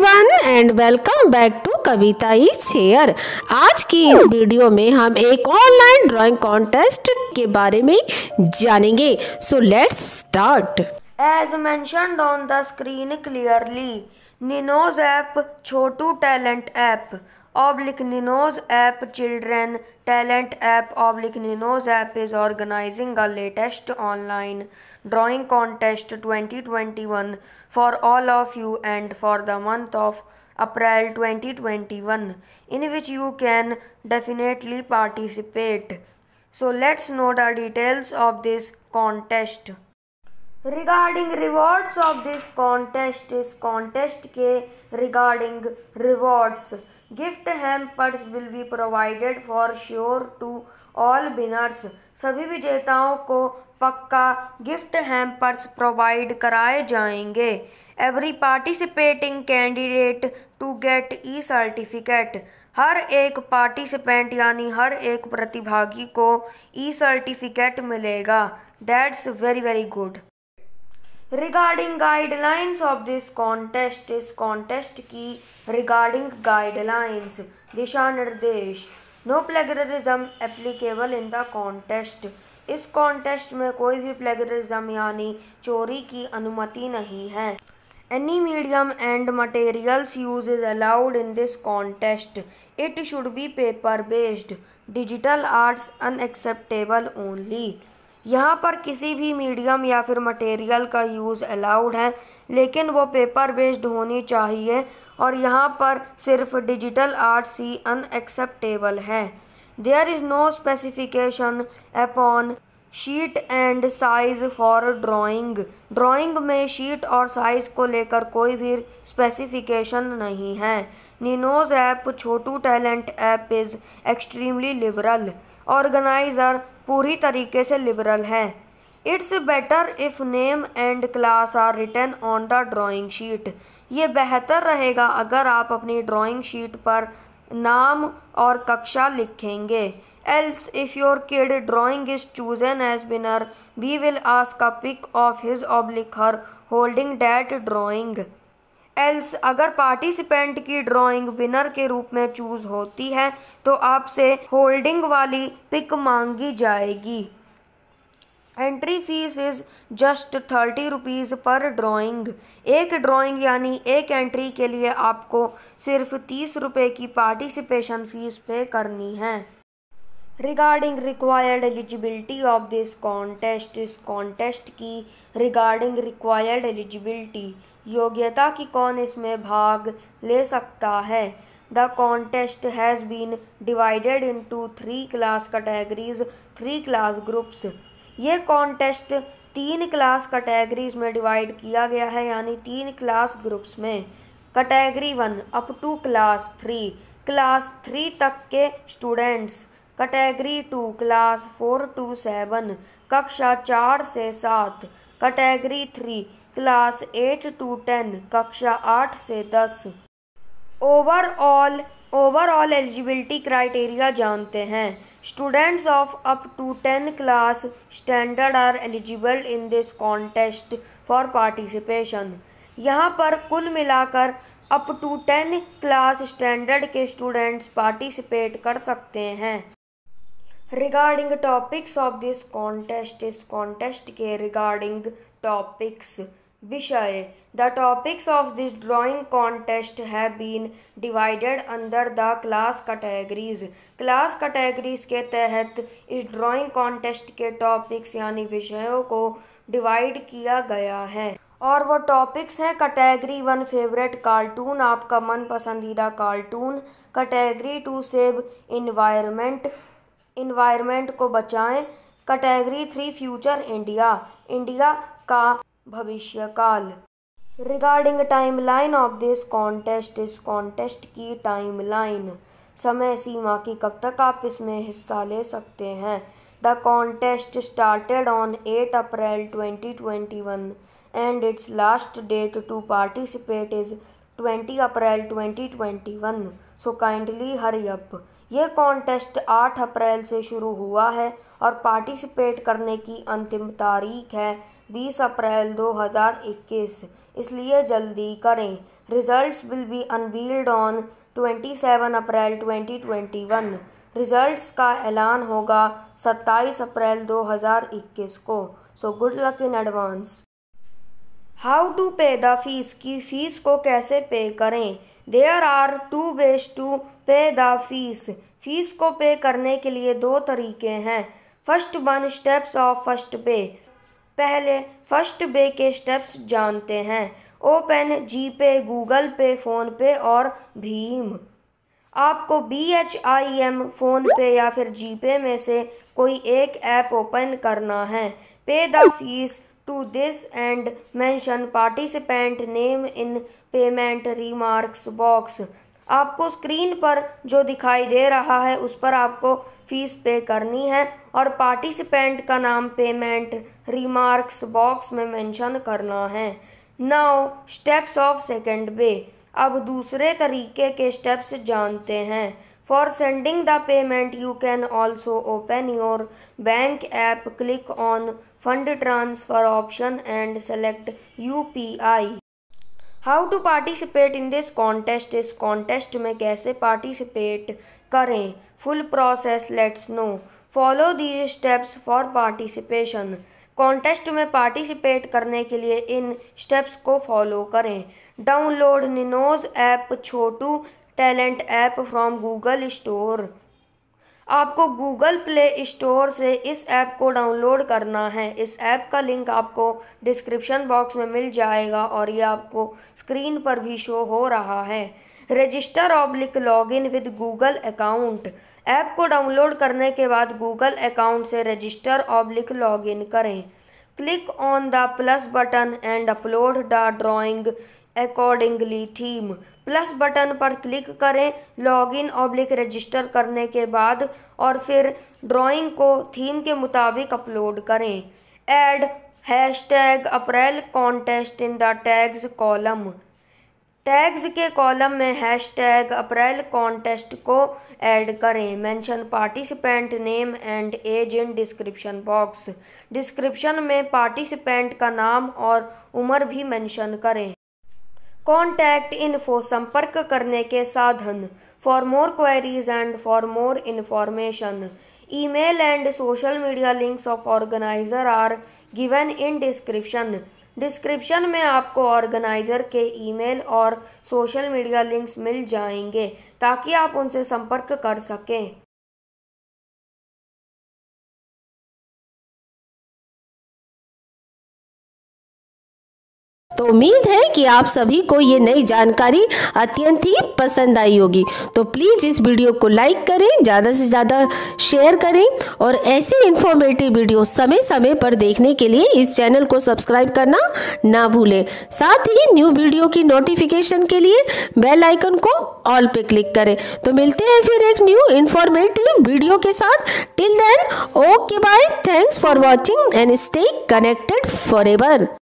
Everyone and welcome back to Kavita is share आज की इस वीडियो में हम एक ऑनलाइन ड्राइंग कॉन्टेस्ट के बारे में जानेंगे so let's start as mentioned on the screen clearly Ninos app Chhotu talent app oblique Ninos app children talent app oblique Ninos app is organizing a latest online drawing contest 2021 for all of you and for the month of twenty 2021 in which you can definitely participate so let's know the details of this contest regarding rewards of this contest इस contest के regarding rewards gift hampers will be provided for sure to all winners सभी विजेताओं को पक्का gift hampers provide कराए जाएंगे every participating candidate to get e certificate हर एक पार्टिसिपेंट यानी हर एक प्रतिभागी को ई सर्टिफिकेट मिलेगा that's very very good regarding guidelines of this contest इस कॉन्टेस्ट की रिगार्डिंग गाइडलाइंस दिशा निर्देश no plagiarism applicable in the contest इस कॉन्टेस्ट में कोई भी प्लेगरिज्म यानी चोरी की अनुमति नहीं है any medium and materials use is allowed in this contest it should be paper based digital arts unacceptable only यहाँ पर किसी भी मीडियम या फिर मटेरियल का यूज़ अलाउड है लेकिन वो पेपर बेस्ड होनी चाहिए और यहाँ पर सिर्फ डिजिटल आर्ट्स ही अनएक्सेप्टेबल है there is no specification upon sheet and size for drawing drawing में शीट और साइज़ को लेकर कोई भी स्पेसिफिकेशन नहीं है Ninos app Chhotu talent app is extremely liberal organizer पूरी तरीके से लिबरल है it's better if name and class are return on the drawing sheet ये बेहतर रहेगा अगर आप अपनी ड्राइंग शीट पर नाम और कक्षा लिखेंगे else if your kid drawing is chosen as winner we will ask a pic of his oblique her holding that drawing else अगर पार्टिसिपेंट की ड्राइंग विनर के रूप में चूज होती है तो आपसे होल्डिंग वाली पिक मांगी जाएगी entry fees is just thirty rupees per drawing एक ड्राइंग यानी एक एंट्री के लिए आपको सिर्फ तीस रुपये की पार्टिसिपेशन फ़ीस पे करनी है regarding required eligibility of this contest इस कॉन्टेस्ट की रिगार्डिंग रिक्वायर्ड एलिजिबिलिटी योग्यता कि कौन इसमें भाग ले सकता है the contest has been divided to three class categories three class groups ये कॉन्टेस्ट तीन क्लास कैटेगरीज में डिवाइड किया गया है यानी तीन क्लास ग्रुप्स में category one up to class three class three तक के students category two class four to seven कक्षा चार से सात category three class eight to ten कक्षा आठ से दस ओवरऑल ओवरऑल एलिजिबिलिटी क्राइटेरिया जानते हैं students of up to ten class standard are eligible in this contest for participation यहाँ पर कुल मिलाकर up to ten class standard के स्टूडेंट्स पार्टिसिपेट कर सकते हैं regarding topics of this contest इस contest के regarding topics विषय the topics of this drawing contest है been divided under the class categories class categories के तहत इस ड्राइंग कॉन्टेस्ट के टॉपिक्स यानी विषयों को डिवाइड किया गया है और वो टॉपिक्स हैं कैटेगरी वन फेवरेट कार्टून आपका मन पसंदीदा cartoon category two save environment environment को बचाएं category three future India India का भविष्य काल regarding timeline of this contest इस कॉन्टेस्ट की टाइम लाइन समय सीमा की कब तक आप इसमें हिस्सा ले सकते हैं the contest started on eight April twenty twenty one and it's last date to participate is twenty April twenty twenty one so kindly hurry up यह कॉन्टेस्ट आठ अप्रैल से शुरू हुआ है और पार्टिसिपेट करने की अंतिम तारीख है बीस अप्रैल दो हज़ार इक्कीस इसलिए जल्दी करें results will be unveiled on twenty seven April twenty twenty one results का ऐलान होगा सत्ताईस अप्रैल दो हज़ार इक्कीस को so good luck in advance how to pay the fees की फीस को कैसे पे करें there are two ways to pay the fees fees को पे करने के लिए दो तरीके हैं first one steps of first pay पहले फर्स्ट पे के स्टेप्स जानते हैं ओपन जी पे गूगल पे फ़ोन पे और भीम आपको B H I M PhonePe या फिर जी पे में से कोई एक ऐप ओपन करना है pay the fees to this and mention participant name in payment remarks box. आपको स्क्रीन पर जो दिखाई दे रहा है उस पर आपको फीस पे करनी है और पार्टिसिपेंट का नाम पेमेंट रिमार्क्स बॉक्स में मेंशन करना है now steps of second way अब दूसरे तरीके के स्टेप्स जानते हैं for sending the payment you can also open your bank app click on fund transfer option and select U P I how to participate in this contest इस contest में कैसे participate करें full process let's know follow the steps for participation contest में participate करने के लिए इन steps को फॉलो करें download Ninos app Chhotu talent app from Google store आपको गूगल प्ले स्टोर से इस ऐप को डाउनलोड करना है इस ऐप का लिंक आपको डिस्क्रिप्शन बॉक्स में मिल जाएगा और ये आपको स्क्रीन पर भी शो हो रहा है register oblique log in with Google account app को डाउनलोड करने के बाद गूगल अकाउंट से रजिस्टर ऑब्लिक लॉग इन करें click on the plus button and upload the drawing accordingly theme plus button पर क्लिक करें लॉगिन ऑब्लिक रजिस्टर करने के बाद और फिर ड्राइंग को थीम के मुताबिक अपलोड करें add hashtag April contest in the tags column tags के कॉलम में हैश टैग अप्रैल कॉन्टेस्ट को ऐड करें mention participant name and age in description box description में पार्टिसिपेंट का नाम और उम्र भी मेंशन करें कॉन्टैक्ट इन्फो संपर्क करने के साधन for more queries and for more information email and social media links of organizer are given in description description में आपको ऑर्गेनाइजर के ईमेल और सोशल मीडिया लिंक्स मिल जाएंगे ताकि आप उनसे संपर्क कर सकें तो उम्मीद है कि आप सभी को ये नई जानकारी अत्यंत ही पसंद आई होगी तो प्लीज़ इस वीडियो को लाइक करें ज़्यादा से ज़्यादा शेयर करें और ऐसे इन्फॉर्मेटिव वीडियो समय समय पर देखने के लिए इस चैनल को सब्सक्राइब करना ना भूलें साथ ही न्यू वीडियो की नोटिफिकेशन के लिए बेल आइकन को ऑल पे क्लिक करें तो मिलते हैं फिर एक न्यू इन्फॉर्मेटिव वीडियो के साथ till then okay bye thanks for watching and stay connected for ever